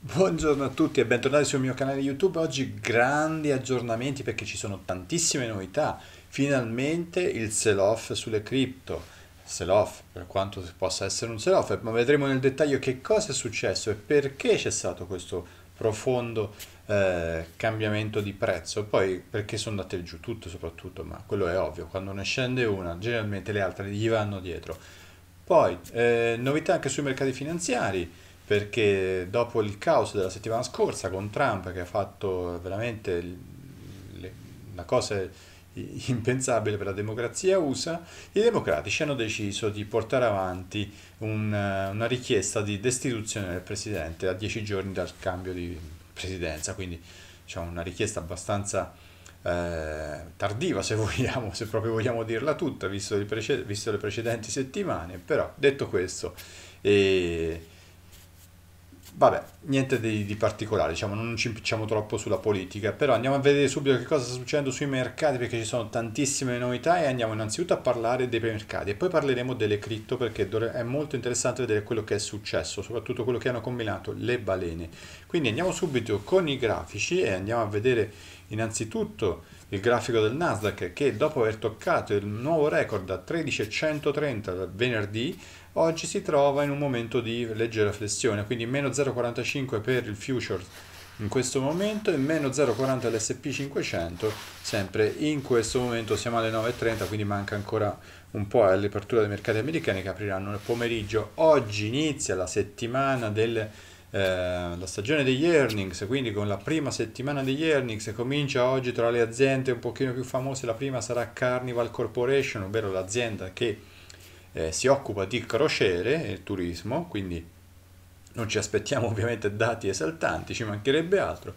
Buongiorno a tutti e bentornati sul mio canale YouTube. Oggi grandi aggiornamenti perché ci sono tantissime novità. Finalmente il sell-off sulle cripto. Sell-off, per quanto possa essere un sell-off, ma vedremo nel dettaglio che cosa è successo e perché c'è stato questo profondo eh, cambiamento di prezzo. Poi perché sono andate giù tutte, soprattutto, ma quello è ovvio. Quando ne scende una, generalmente le altre gli vanno dietro. Poi eh, novità anche sui mercati finanziari perché dopo il caos della settimana scorsa con Trump che ha fatto veramente le, la cosa impensabile per la democrazia USA, i democratici hanno deciso di portare avanti una, una richiesta di destituzione del presidente a dieci giorni dal cambio di presidenza, quindi diciamo, una richiesta abbastanza eh, tardiva se vogliamo, se proprio vogliamo dirla tutta, visto, visto le precedenti settimane, però detto questo... Eh, Vabbè, niente di, di particolare, diciamo, non ci impicciamo troppo sulla politica, però andiamo a vedere subito che cosa sta succedendo sui mercati perché ci sono tantissime novità e andiamo innanzitutto a parlare dei mercati e poi parleremo delle cripto perché è molto interessante vedere quello che è successo, soprattutto quello che hanno combinato le balene. Quindi andiamo subito con i grafici e andiamo a vedere innanzitutto il grafico del Nasdaq che dopo aver toccato il nuovo record a 13.130 venerdì oggi si trova in un momento di leggera flessione, quindi meno 0,45 per il future in questo momento e meno 0,40 l'SP500 sempre in questo momento siamo alle 9.30 quindi manca ancora un po' all'apertura dei mercati americani che apriranno nel pomeriggio oggi inizia la settimana del eh, la stagione degli earnings, quindi con la prima settimana degli earnings comincia oggi tra le aziende un pochino più famose, la prima sarà Carnival Corporation, ovvero l'azienda che eh, si occupa di crociere e turismo, quindi non ci aspettiamo ovviamente dati esaltanti, ci mancherebbe altro.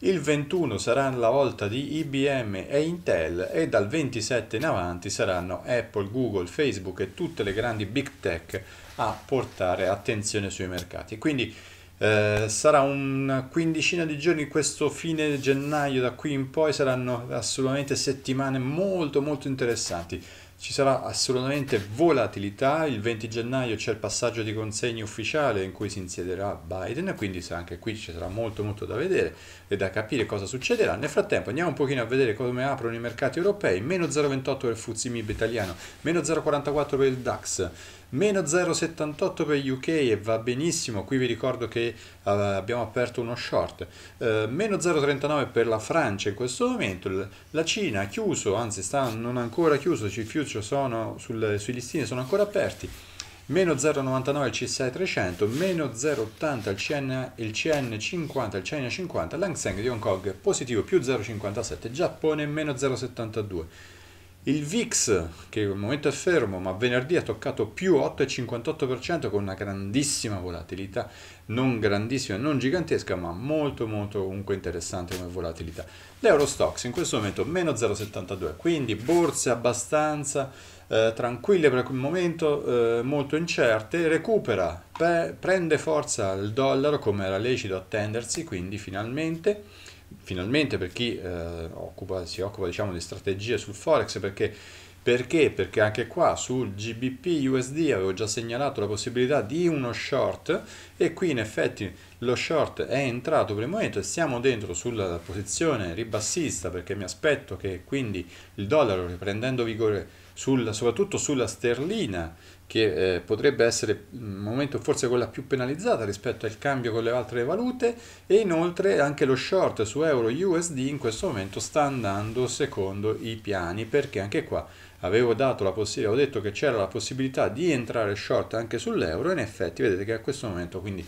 Il 21 sarà la volta di IBM e Intel e dal 27 in avanti saranno Apple, Google, Facebook e tutte le grandi big tech a portare attenzione sui mercati. Quindi eh, sarà una quindicina di giorni questo fine gennaio da qui in poi saranno assolutamente settimane molto molto interessanti ci sarà assolutamente volatilità, il 20 gennaio c'è il passaggio di consegne ufficiale in cui si insiederà Biden, quindi anche qui ci sarà molto molto da vedere e da capire cosa succederà. Nel frattempo andiamo un pochino a vedere come aprono i mercati europei, meno 0,28 per il Fuzzi Mib italiano, meno 0,44 per il DAX, meno 0,78 per UK e va benissimo, qui vi ricordo che uh, abbiamo aperto uno short, uh, meno 0,39 per la Francia in questo momento, la Cina ha chiuso, anzi sta non ancora chiuso, i future sono sul, sui listini sono ancora aperti, meno 0,99 il CSI 300, meno 0,80 il, CN, il CN50, il China 50, l'Hang Seng di Hong Kong positivo più 0,57, Giappone meno 0,72. Il VIX, che al momento è fermo, ma venerdì ha toccato più 8,58% con una grandissima volatilità, non grandissima, non gigantesca, ma molto molto comunque interessante come volatilità. L'Eurostox in questo momento meno 0,72, quindi borse abbastanza eh, tranquille per il momento, eh, molto incerte, recupera, pre prende forza il dollaro come era lecito attendersi, quindi finalmente finalmente per chi eh, occupa, si occupa diciamo, di strategie sul Forex, perché, perché? perché anche qua sul GBP USD avevo già segnalato la possibilità di uno short e qui in effetti lo short è entrato per il momento e siamo dentro sulla posizione ribassista perché mi aspetto che quindi il dollaro riprendendo vigore sulla, soprattutto sulla sterlina che eh, potrebbe essere mm, un momento forse quella più penalizzata rispetto al cambio con le altre valute e inoltre anche lo short su euro USD in questo momento sta andando secondo i piani perché anche qua avevo, avevo detto che c'era la possibilità di entrare short anche sull'euro e in effetti vedete che a questo momento quindi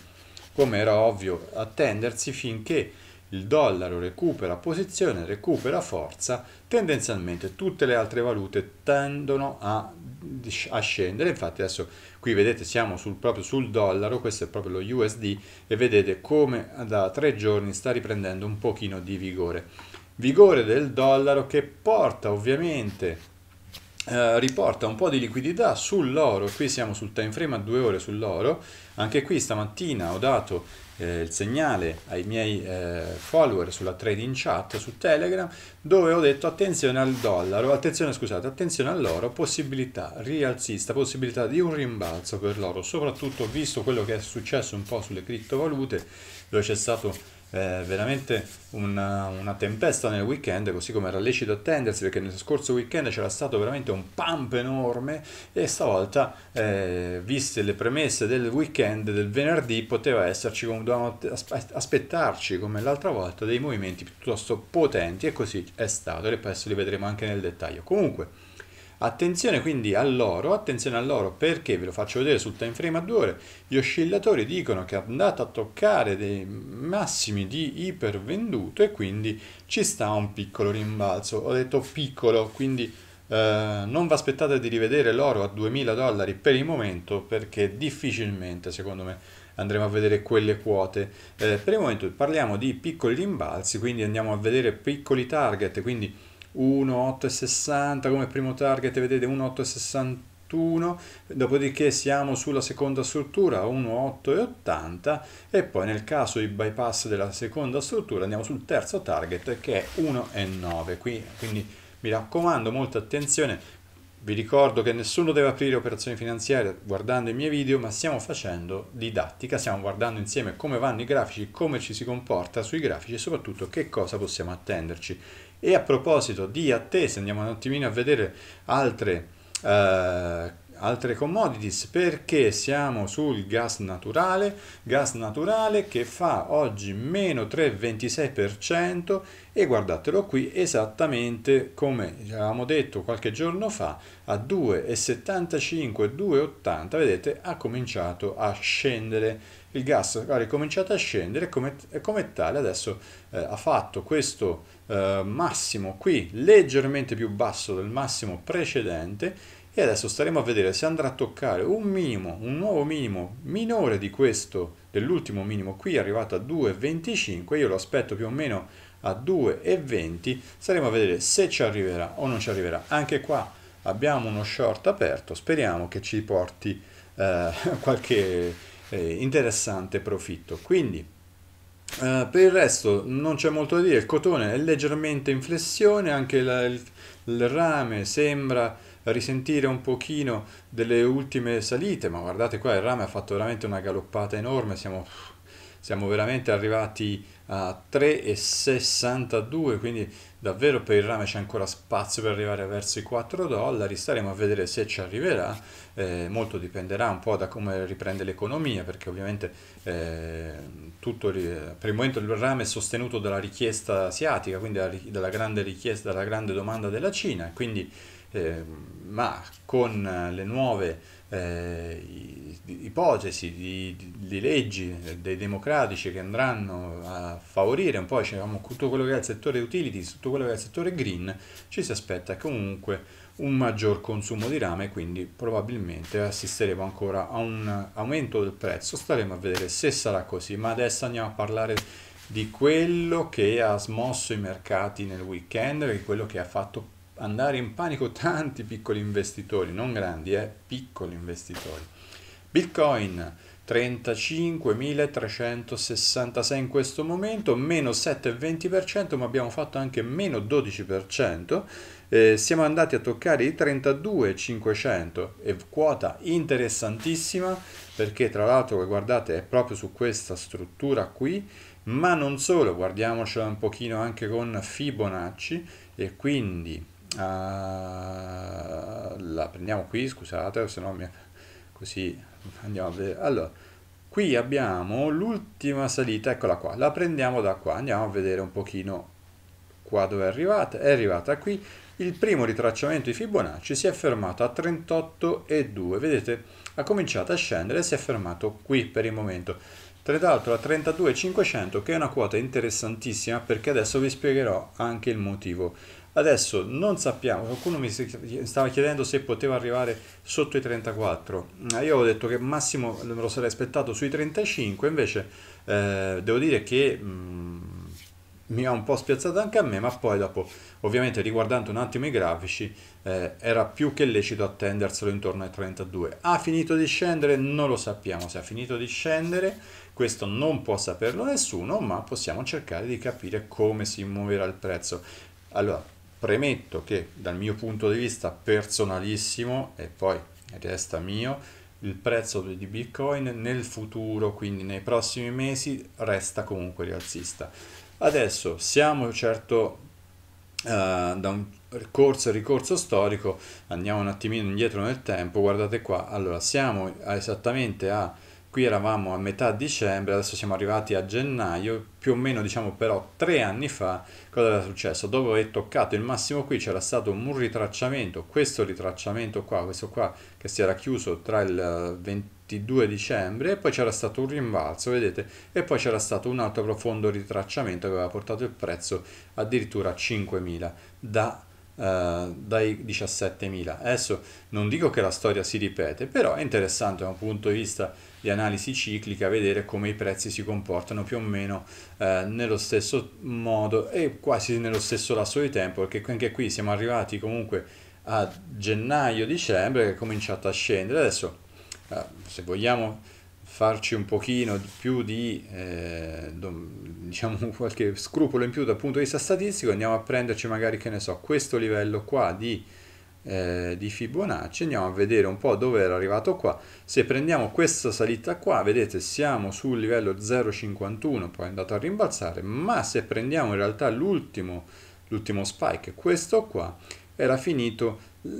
come era ovvio attendersi finché il dollaro recupera posizione, recupera forza, tendenzialmente tutte le altre valute tendono a, a scendere. Infatti adesso qui vedete siamo sul, proprio sul dollaro, questo è proprio lo USD e vedete come da tre giorni sta riprendendo un pochino di vigore. Vigore del dollaro che porta ovviamente eh, riporta un po' di liquidità sull'oro, qui siamo sul time frame a due ore sull'oro, anche qui stamattina ho dato eh, il segnale ai miei eh, follower sulla trading chat su Telegram dove ho detto attenzione al dollaro, attenzione scusate, attenzione all'oro, possibilità rialzista, possibilità di un rimbalzo per l'oro, soprattutto visto quello che è successo un po' sulle criptovalute dove c'è stato eh, veramente una, una, tempesta nel weekend, così come era lecito attendersi, perché nel scorso weekend c'era stato veramente un pump enorme e stavolta, eh, viste le premesse del weekend, del venerdì, poteva esserci, dovevamo aspettarci come l'altra volta, dei movimenti piuttosto potenti e così è stato, e adesso li vedremo anche nel dettaglio. Comunque, Attenzione quindi all'oro, attenzione all'oro perché ve lo faccio vedere sul time frame a due ore, gli oscillatori dicono che è andato a toccare dei massimi di ipervenduto e quindi ci sta un piccolo rimbalzo, ho detto piccolo, quindi eh, non vi aspettate di rivedere l'oro a 2000 dollari per il momento perché difficilmente secondo me andremo a vedere quelle quote. Eh, per il momento parliamo di piccoli rimbalzi, quindi andiamo a vedere piccoli target, quindi e 60 come primo target vedete e 61, dopodiché siamo sulla seconda struttura 1,880 e poi nel caso di bypass della seconda struttura andiamo sul terzo target che è 1,9 qui quindi mi raccomando molta attenzione vi ricordo che nessuno deve aprire operazioni finanziarie guardando i miei video, ma stiamo facendo didattica, stiamo guardando insieme come vanno i grafici, come ci si comporta sui grafici e soprattutto che cosa possiamo attenderci. E a proposito di attese, andiamo un attimino a vedere altre, eh, altre commodities perché siamo sul gas naturale, gas naturale che fa oggi meno 3,26% e guardatelo qui esattamente come avevamo detto qualche giorno fa a 2,75, 2,80 vedete ha cominciato a scendere il gas ha ricominciato a scendere e come, come, tale adesso eh, ha fatto questo eh, massimo qui leggermente più basso del massimo precedente e adesso staremo a vedere se andrà a toccare un minimo, un nuovo minimo minore di questo, dell'ultimo minimo qui arrivato a 2,25, io lo aspetto più o meno a 2,20, staremo a vedere se ci arriverà o non ci arriverà. Anche qua abbiamo uno short aperto, speriamo che ci porti eh, qualche eh, interessante profitto. Quindi Uh, per il resto non c'è molto da dire, il cotone è leggermente in flessione, anche la, il, il, rame sembra risentire un pochino delle ultime salite, ma guardate qua il rame ha fatto veramente una galoppata enorme, siamo, siamo veramente arrivati a 3,62, quindi Davvero per il rame c'è ancora spazio per arrivare verso i 4 dollari, staremo a vedere se ci arriverà, eh, molto dipenderà un po' da come riprende l'economia, perché ovviamente eh, tutto, per il momento il rame è sostenuto dalla richiesta asiatica, quindi dalla grande richiesta, dalla grande domanda della Cina, quindi Ehm, ma con eh, le nuove eh, ipotesi di, di, di, leggi dei democratici che andranno a favorire un po' diciamo, tutto quello che è il settore utilities, tutto quello che è il settore green, ci si aspetta comunque un maggior consumo di rame, quindi probabilmente assisteremo ancora a un aumento del prezzo, staremo a vedere se sarà così, ma adesso andiamo a parlare di quello che ha smosso i mercati nel weekend, di quello che ha fatto andare in panico tanti piccoli investitori, non grandi, eh, piccoli investitori. Bitcoin 35.366 in questo momento, meno 7,20%, ma abbiamo fatto anche meno 12%. Eh, siamo andati a toccare i 32.500 e quota interessantissima perché tra l'altro guardate è proprio su questa struttura qui ma non solo guardiamocela un pochino anche con Fibonacci e quindi uh, la prendiamo qui scusate se no mi... così andiamo a vedere allora qui abbiamo l'ultima salita eccola qua la prendiamo da qua andiamo a vedere un pochino qua dove è arrivata è arrivata qui il primo ritracciamento di Fibonacci si è fermato a 38,2 vedete ha cominciato a scendere e si è fermato qui per il momento tra l'altro a 32,500 che è una quota interessantissima perché adesso vi spiegherò anche il motivo Adesso non sappiamo, qualcuno mi stava chiedendo se poteva arrivare sotto i 34, mm, io avevo detto che massimo me lo sarei aspettato sui 35, invece eh, devo dire che mh, mm, mi ha un po' spiazzato anche a me, ma poi dopo, ovviamente riguardando un attimo i grafici, eh, era più che lecito attenderselo intorno ai 32. Ha finito di scendere? Non lo sappiamo se ha finito di scendere, questo non può saperlo nessuno, ma possiamo cercare di capire come si muoverà il prezzo. Allora, Premetto che dal mio punto di vista personalissimo, e poi resta mio, il prezzo di Bitcoin nel futuro, quindi nei prossimi mesi, resta comunque rialzista. Adesso siamo certo uh, da un corso ricorso storico, andiamo un attimino indietro nel tempo, guardate qua, allora siamo esattamente a qui eravamo a metà dicembre, adesso siamo arrivati a gennaio, più o meno diciamo però tre anni fa cosa era successo? Dopo aver toccato il massimo qui c'era stato un ritracciamento, questo ritracciamento qua, questo qua che si era chiuso tra il 22 dicembre e poi c'era stato un rimbalzo, vedete, e poi c'era stato un altro profondo ritracciamento che aveva portato il prezzo addirittura a 5.000 da eh, dai 17.000. Adesso non dico che la storia si ripete, però è interessante da un punto di vista di analisi ciclica, vedere come i prezzi si comportano più o meno eh, nello stesso modo e quasi nello stesso lasso di tempo, perché anche qui siamo arrivati comunque a gennaio-dicembre che è cominciato a scendere. Adesso, eh, se vogliamo farci un pochino più di eh, diciamo qualche scrupolo in più dal punto di vista statistico andiamo a prenderci magari che ne so questo livello qua di eh, di Fibonacci andiamo a vedere un po' dove era arrivato qua se prendiamo questa salita qua vedete siamo sul livello 0,51 poi è andato a rimbalzare ma se prendiamo in realtà l'ultimo l'ultimo spike questo qua era finito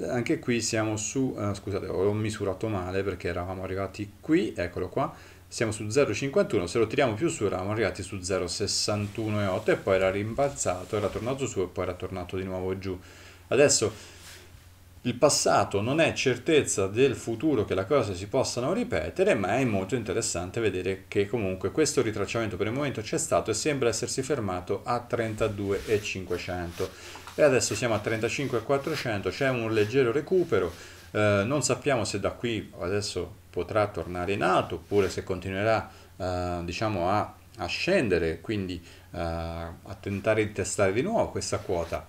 anche qui siamo su eh, scusate ho misurato male perché eravamo arrivati qui eccolo qua siamo su 0,51 se lo tiriamo più su eravamo arrivati su 0,61,8 e poi era rimbalzato era tornato su e poi era tornato di nuovo giù adesso il passato non è certezza del futuro che la cosa si possano ripetere, ma è molto interessante vedere che comunque questo ritracciamento per il momento c'è stato e sembra essersi fermato a 32.500. E adesso siamo a 35.400, c'è un leggero recupero, eh, non sappiamo se da qui adesso potrà tornare in alto oppure se continuerà eh, diciamo a, a, scendere, quindi eh, a tentare di testare di nuovo questa quota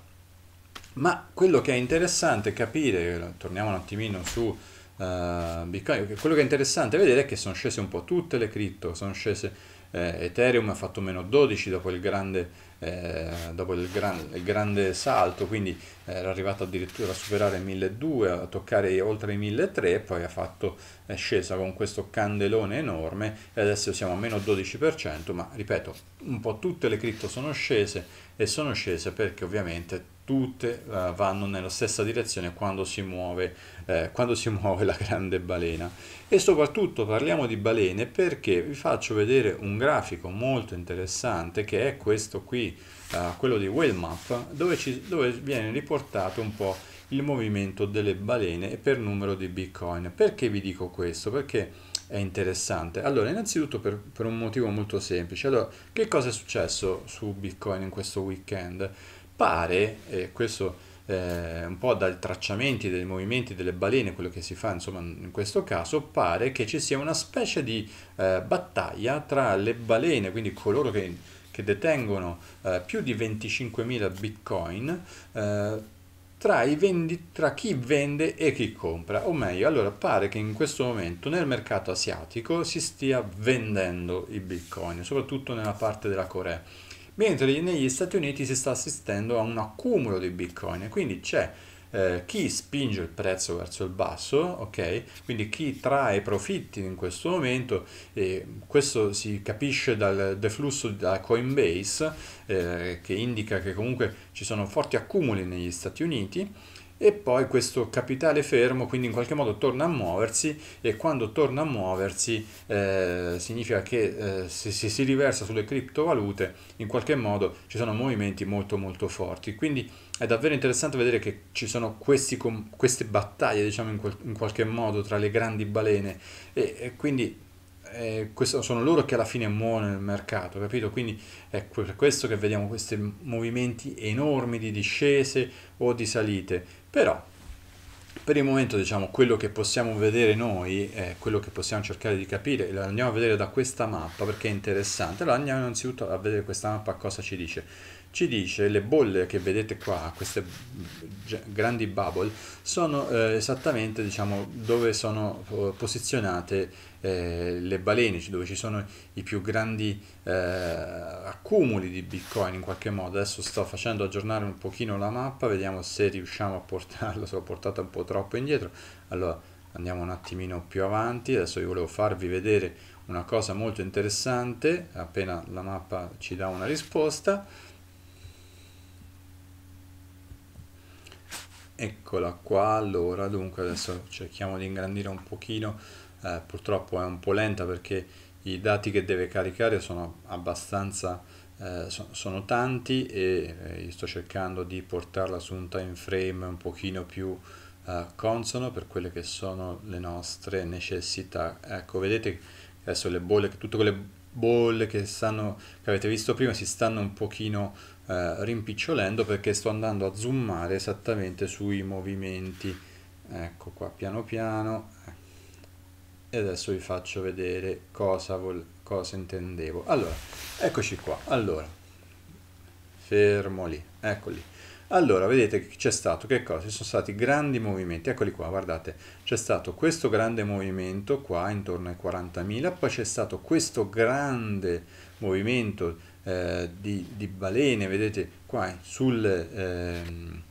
ma quello che è interessante capire, torniamo un attimino su uh, Bitcoin, quello che è interessante vedere è che sono scese un po' tutte le cripto, sono scese eh, Ethereum ha fatto meno 12 dopo il grande, eh, dopo il gran, il grande salto, quindi eh, era arrivato addirittura a superare 1200, a toccare oltre i 1300 poi fatto, è scesa con questo candelone enorme e adesso siamo a meno 12%, ma ripeto, un po' tutte le cripto sono scese e sono scese perché ovviamente tutte uh, vanno nella stessa direzione quando si, muove, eh, quando si muove la grande balena. E soprattutto parliamo di balene perché vi faccio vedere un grafico molto interessante che è questo qui, uh, quello di Whale Map, dove, ci, dove viene riportato un po' il movimento delle balene e per numero di bitcoin. Perché vi dico questo? Perché è interessante. Allora, innanzitutto per, per, un motivo molto semplice. Allora, che cosa è successo su Bitcoin in questo weekend? pare, e questo eh, un po' dai tracciamenti dei movimenti delle balene, quello che si fa insomma in questo caso, pare che ci sia una specie di eh, battaglia tra le balene, quindi coloro che, che detengono eh, più di 25.000 bitcoin, eh, tra, vendi, tra, chi vende e chi compra, o meglio, allora pare che in questo momento nel mercato asiatico si stia vendendo i bitcoin, soprattutto nella parte della Corea mentre negli Stati Uniti si sta assistendo a un accumulo di bitcoin, quindi c'è eh, chi spinge il prezzo verso il basso, ok? Quindi chi trae profitti in questo momento, e questo si capisce dal deflusso da Coinbase eh, che indica che comunque ci sono forti accumuli negli Stati Uniti e poi questo capitale fermo quindi in qualche modo torna a muoversi e quando torna a muoversi eh, significa che eh, se, se, si riversa sulle criptovalute in qualche modo ci sono movimenti molto molto forti quindi è davvero interessante vedere che ci sono questi, queste battaglie diciamo in, quel, in, qualche modo tra le grandi balene e, e quindi eh, sono loro che alla fine muovono il mercato, capito? Quindi è per questo che vediamo questi movimenti enormi di discese o di salite. Però per il momento diciamo quello che possiamo vedere noi è eh, quello che possiamo cercare di capire lo andiamo a vedere da questa mappa perché è interessante allora andiamo innanzitutto a vedere questa mappa cosa ci dice ci dice le bolle che vedete qua, queste grandi bubble, sono eh, esattamente diciamo, dove sono eh, posizionate eh, le balene, dove ci sono i più grandi eh, accumuli di bitcoin in qualche modo. Adesso sto facendo aggiornare un pochino la mappa, vediamo se riusciamo a portarla, se l'ho portata un po' troppo indietro. Allora andiamo un attimino più avanti, adesso vi volevo farvi vedere una cosa molto interessante, appena la mappa ci dà una risposta Eccola qua, allora dunque adesso cerchiamo di ingrandire un pochino, eh, purtroppo è un po' lenta perché i dati che deve caricare sono abbastanza, eh, so, sono tanti e eh, sto cercando di portarla su un time frame un pochino più eh, consono per quelle che sono le nostre necessità. Ecco, vedete adesso le bolle, tutte quelle bolle che, stanno, che avete visto prima si stanno un pochino eh, rimpicciolendo perché sto andando a zoomare esattamente sui movimenti ecco qua piano piano e adesso vi faccio vedere cosa, vol- cosa intendevo allora eccoci qua allora fermo lì eccoli allora, vedete che c'è stato che cosa? Ci sono stati grandi movimenti, eccoli qua, guardate, c'è stato questo grande movimento qua intorno ai 40.000, poi c'è stato questo grande movimento eh, di, di, balene, vedete qua eh, sul, ehm,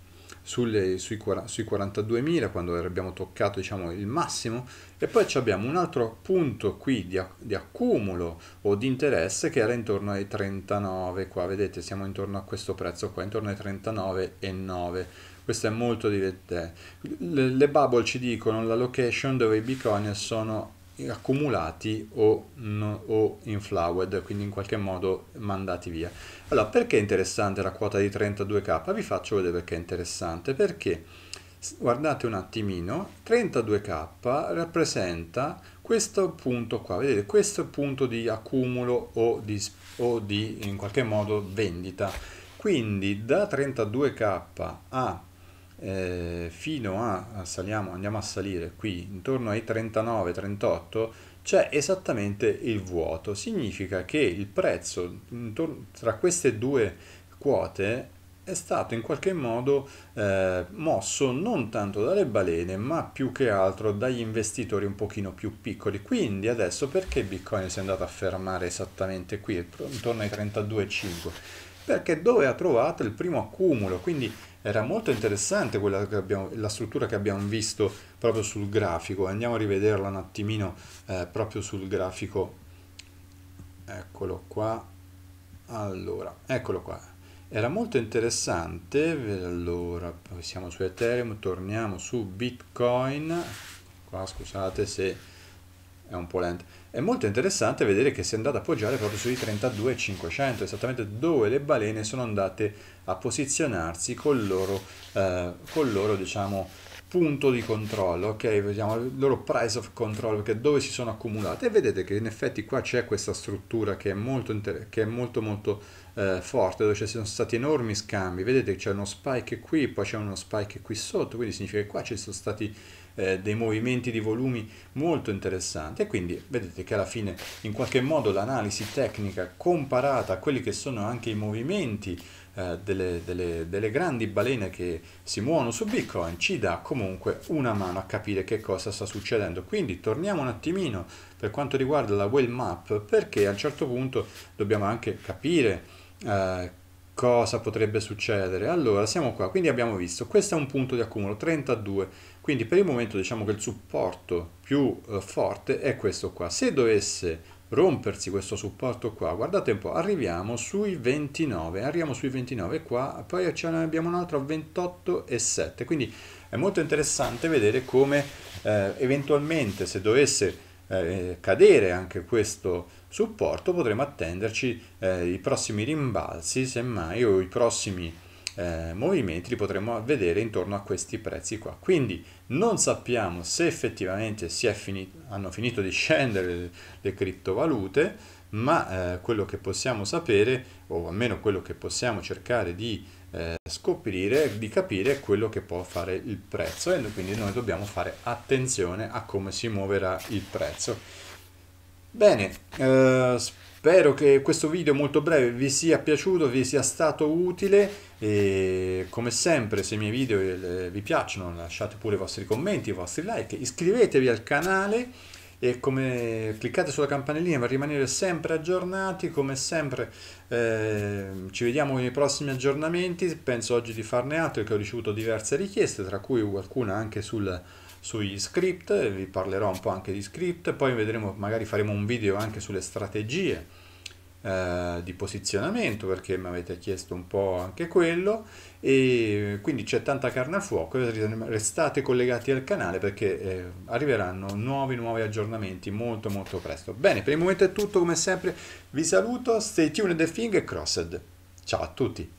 sulle, eh, sui, sui 42.000 quando abbiamo toccato diciamo, il massimo e poi abbiamo un altro punto qui di, di accumulo o di interesse che era intorno ai 39 qua vedete siamo intorno a questo prezzo qua intorno ai 39,9 questo è molto divertente le bubble ci dicono la location dove i bitcoin sono accumulati o, o inflowed, quindi in qualche modo mandati via. Allora, perché è interessante la quota di 32k? Vi faccio vedere perché è interessante, perché guardate un attimino, 32k rappresenta questo punto qua, vedete, questo punto di accumulo o di, o di in qualche modo vendita. Quindi da 32k a eh, fino a, saliamo, andiamo a salire qui, intorno ai 39-38, c'è esattamente il vuoto. Significa che il prezzo intorno, tra queste due quote è stato in qualche modo eh, mosso non tanto dalle balene ma più che altro dagli investitori un pochino più piccoli quindi adesso perché bitcoin si è andato a fermare esattamente qui intorno ai 32,5 perché dove ha trovato il primo accumulo quindi era molto interessante quella che abbiamo, la struttura che abbiamo visto proprio sul grafico. Andiamo a rivederla un attimino eh, proprio sul grafico. Eccolo qua. Allora, eccolo qua. Era molto interessante. Allora, siamo su Ethereum, torniamo su Bitcoin. Qua scusate se è un po' lento è molto interessante vedere che si è andata a poggiare proprio sui 32.500, esattamente dove le balene sono andate a posizionarsi col loro, eh, col loro diciamo, punto di controllo, ok? Vediamo il loro price of control, perché dove si sono accumulate. E vedete che in effetti qua c'è questa struttura che è molto, che è molto, molto eh, forte, dove ci sono stati enormi scambi. Vedete che c'è uno spike qui, poi c'è uno spike qui sotto, quindi significa che qua ci sono stati eh, dei movimenti di volumi molto interessanti e quindi vedete che alla fine in qualche modo l'analisi tecnica comparata a quelli che sono anche i movimenti eh, delle, delle, delle, grandi balene che si muovono su Bitcoin ci dà comunque una mano a capire che cosa sta succedendo. Quindi torniamo un attimino per quanto riguarda la whale map perché a un certo punto dobbiamo anche capire eh, cosa potrebbe succedere. Allora, siamo qua, quindi abbiamo visto, questo è un punto di accumulo, 32 quindi per il momento diciamo che il supporto più eh, forte è questo qua. Se dovesse rompersi questo supporto qua, guardate un po', arriviamo sui 29, arriviamo sui 29 qua, poi abbiamo un altro a 28 e 7, quindi è molto interessante vedere come eh, eventualmente se dovesse eh, cadere anche questo supporto potremo attenderci eh, i prossimi rimbalzi semmai o i prossimi eh, movimenti li potremo vedere intorno a questi prezzi qua. Quindi non sappiamo se effettivamente finito, hanno finito di scendere le, le criptovalute, ma eh, quello che possiamo sapere, o almeno quello che possiamo cercare di eh, scoprire, di capire è quello che può fare il prezzo e quindi noi dobbiamo fare attenzione a come si muoverà il prezzo. Bene, eh, spero che questo video molto breve vi sia piaciuto, vi sia stato utile e come sempre, se i miei video eh, vi piacciono, lasciate pure i vostri commenti, i vostri like, iscrivetevi al canale e come, cliccate sulla campanellina per rimanere sempre aggiornati. Come sempre, eh, ci vediamo nei prossimi aggiornamenti. Penso oggi di farne altro, che ho ricevuto diverse richieste, tra cui qualcuna anche sul sui script, vi parlerò un po' anche di script, poi vedremo, magari faremo un video anche sulle strategie eh, di posizionamento perché mi avete chiesto un po' anche quello e quindi c'è tanta carne a fuoco restate collegati al canale perché eh, arriveranno nuovi nuovi aggiornamenti molto molto presto bene per il momento è tutto come sempre vi saluto stay tuned e finger crossed ciao a tutti